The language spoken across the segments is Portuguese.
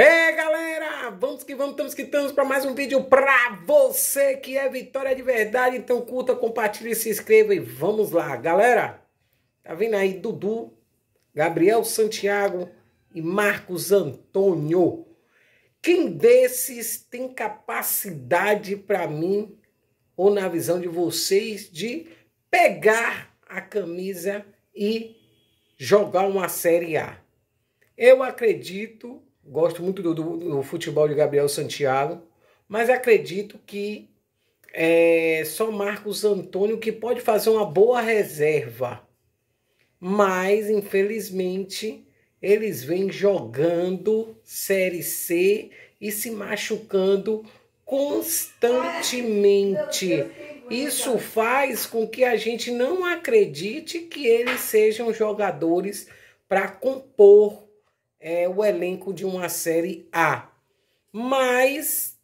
Ei galera, vamos que vamos, estamos que estamos para mais um vídeo para você que é Vitória de Verdade. Então curta, compartilhe, se inscreva e vamos lá. Galera, tá vindo aí Dudu, Gabriel Santiago e Marcos Antônio. Quem desses tem capacidade para mim, ou na visão de vocês, de pegar a camisa e jogar uma Série A? Eu acredito Gosto muito do, do, do futebol de Gabriel Santiago, mas acredito que é só Marcos Antônio que pode fazer uma boa reserva. Mas, infelizmente, eles vêm jogando Série C e se machucando constantemente. Isso faz com que a gente não acredite que eles sejam jogadores para compor é, o elenco de uma série A. Mas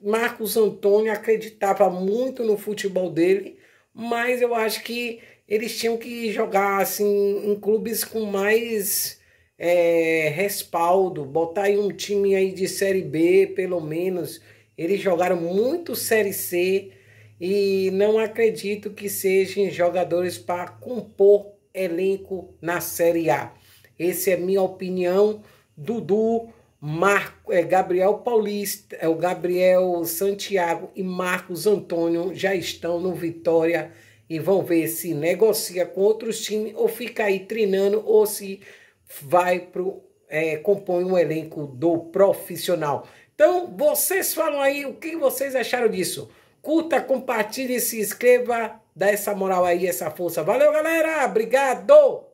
Marcos Antônio acreditava muito no futebol dele, mas eu acho que eles tinham que jogar assim em clubes com mais é, respaldo, botar aí um time aí de série B, pelo menos. Eles jogaram muito série C e não acredito que sejam jogadores para compor elenco na série A. Essa é a minha opinião. Dudu, Marco, é, Gabriel Paulista, é, o Gabriel Santiago e Marcos Antônio já estão no Vitória e vão ver se negocia com outros times ou fica aí treinando ou se vai para é, compõe um elenco do profissional. Então, vocês falam aí o que vocês acharam disso. Curta, compartilhe, se inscreva, dá essa moral aí, essa força. Valeu, galera! Obrigado!